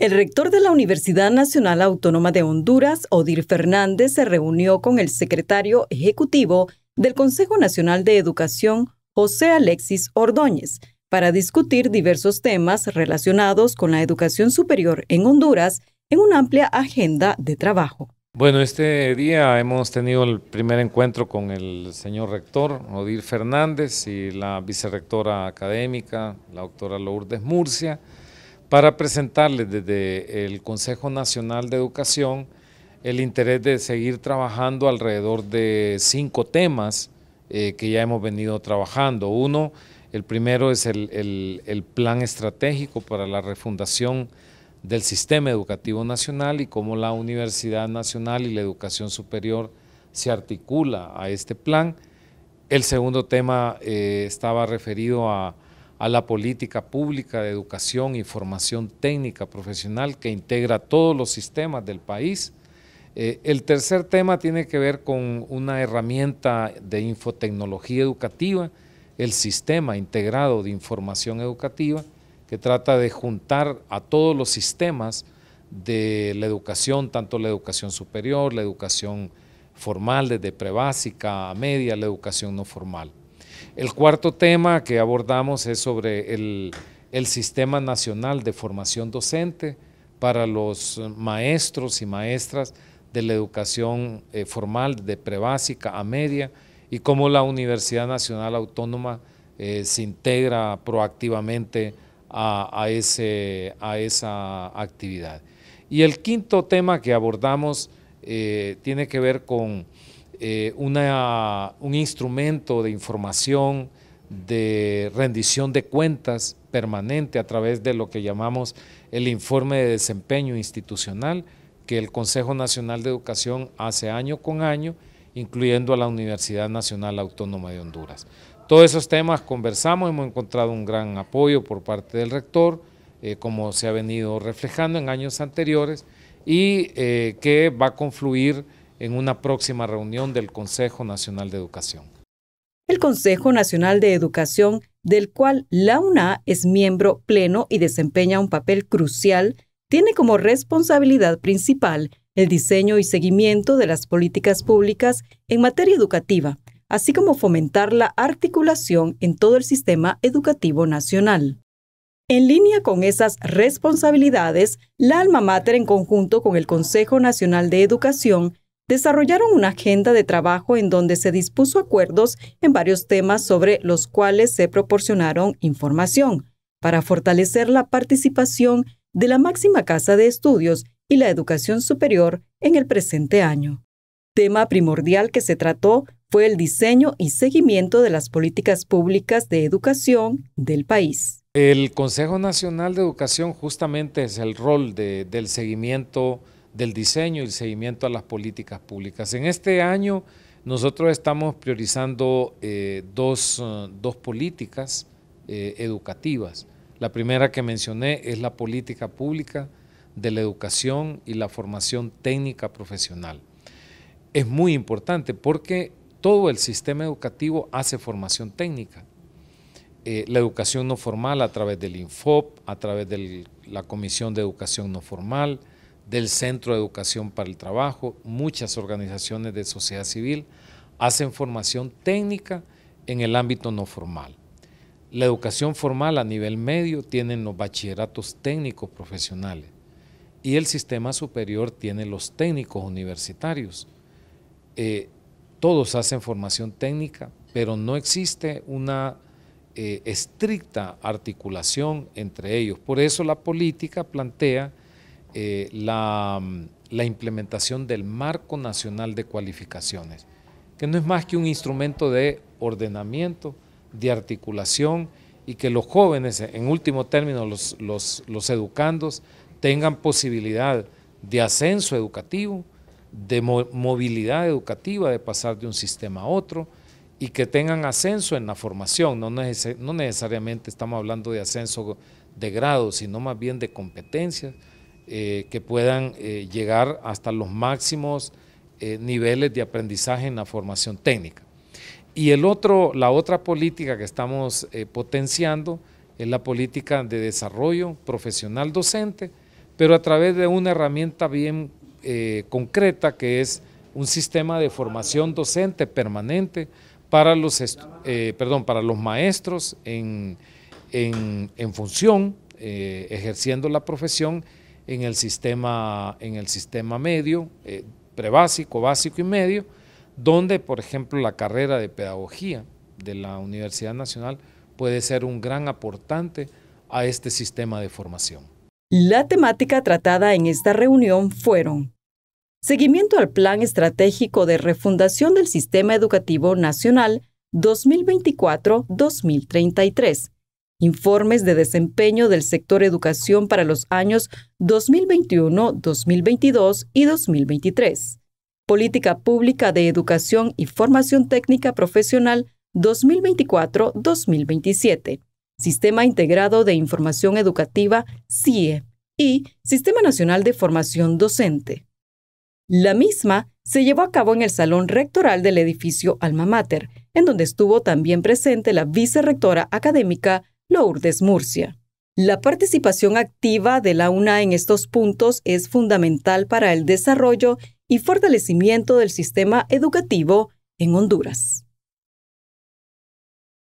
El rector de la Universidad Nacional Autónoma de Honduras, Odir Fernández, se reunió con el secretario ejecutivo del Consejo Nacional de Educación, José Alexis Ordóñez, para discutir diversos temas relacionados con la educación superior en Honduras en una amplia agenda de trabajo. Bueno, este día hemos tenido el primer encuentro con el señor rector Odir Fernández y la vicerrectora académica, la doctora Lourdes Murcia para presentarles desde el Consejo Nacional de Educación el interés de seguir trabajando alrededor de cinco temas eh, que ya hemos venido trabajando. Uno, el primero es el, plan estratégico para la refundación del sistema educativo nacional y cómo la Universidad Nacional y la educación superior se articula a este plan. El segundo tema eh, estaba referido a a la política pública de educación y formación técnica profesional que integra todos los sistemas del país. Eh, el tercer tema tiene que ver con una herramienta de infotecnología educativa, el sistema integrado de información educativa, que trata de juntar a todos los sistemas de la educación, tanto la educación superior, la educación formal, desde prebásica a media, la educación no formal. El cuarto tema que abordamos es sobre el, Sistema Nacional de Formación Docente para los maestros y maestras de la educación eh, formal de prebásica a media y cómo la Universidad Nacional Autónoma eh, se integra proactivamente a, a, esa actividad. Y el quinto tema que abordamos eh, tiene que ver con eh, un instrumento de información, de rendición de cuentas permanente a través de lo que llamamos el informe de desempeño institucional que el Consejo Nacional de Educación hace año con año, incluyendo a la Universidad Nacional Autónoma de Honduras. Todos esos temas conversamos, hemos encontrado un gran apoyo por parte del rector, eh, como se ha venido reflejando en años anteriores, y eh, que va a confluir en una próxima reunión del Consejo Nacional de Educación. El Consejo Nacional de Educación, del cual la UNA es miembro pleno y desempeña un papel crucial, tiene como responsabilidad principal el diseño y seguimiento de las políticas públicas en materia educativa, así como fomentar la articulación en todo el sistema educativo nacional. En línea con esas responsabilidades, la Alma Mater en conjunto con el Consejo Nacional de Educación desarrollaron una agenda de trabajo en donde se dispuso acuerdos en varios temas sobre los cuales se proporcionaron información para fortalecer la participación de la máxima casa de estudios y la educación superior en el presente año. Tema primordial que se trató fue el diseño y seguimiento de las políticas públicas de educación del país. El Consejo Nacional de Educación justamente es el rol del seguimiento del diseño y el seguimiento a las políticas públicas. En este año nosotros estamos priorizando eh, eh, dos, políticas eh, educativas. La primera que mencioné es la política pública de la educación y la formación técnica profesional. Es muy importante porque todo el sistema educativo hace formación técnica. la educación no formal a través del INFOP, a través de la Comisión de Educación No Formal, del Centro de Educación para el Trabajo, muchas organizaciones de sociedad civil hacen formación técnica en el ámbito no formal. La educación formal a nivel medio tiene los bachilleratos técnicos profesionales y el sistema superior tiene los técnicos universitarios. Eh, todos hacen formación técnica, pero no existe una eh, estricta articulación entre ellos. Por eso la política plantea eh, mm, la, implementación del Marco Nacional de Cualificaciones, que no es más que un instrumento de ordenamiento, de articulación y que los jóvenes, en último término, los, educandos, tengan posibilidad de ascenso educativo, de movilidad educativa, de pasar de un sistema a otro y que tengan ascenso en la formación. No, necesariamente estamos hablando de ascenso de grado, sino más bien de competencias eh, que puedan eh, llegar hasta los máximos eh, niveles de aprendizaje en la formación técnica. Y la otra política que estamos potenciando es la política de desarrollo profesional docente, pero a través de una herramienta bien concreta que es un sistema de formación docente permanente para los, para los maestros en función, ejerciendo la profesión en el sistema, medio, eh, prebásico, básico y medio, donde, por ejemplo, la carrera de pedagogía de la Universidad Nacional puede ser un gran aportante a este sistema de formación. La temática tratada en esta reunión fueron Seguimiento al Plan Estratégico de Refundación del Sistema Educativo Nacional 2024-2033 informes de desempeño del sector educación para los años 2021, 2022 y 2023, Política Pública de Educación y Formación Técnica Profesional 2024-2027, Sistema Integrado de Información Educativa CIE y Sistema Nacional de Formación Docente. La misma se llevó a cabo en el Salón Rectoral del edificio Alma Mater, en donde estuvo también presente la vicerrectora académica Lourdes Murcia. La participación activa de la UNA en estos puntos es fundamental para el desarrollo y fortalecimiento del sistema educativo en Honduras.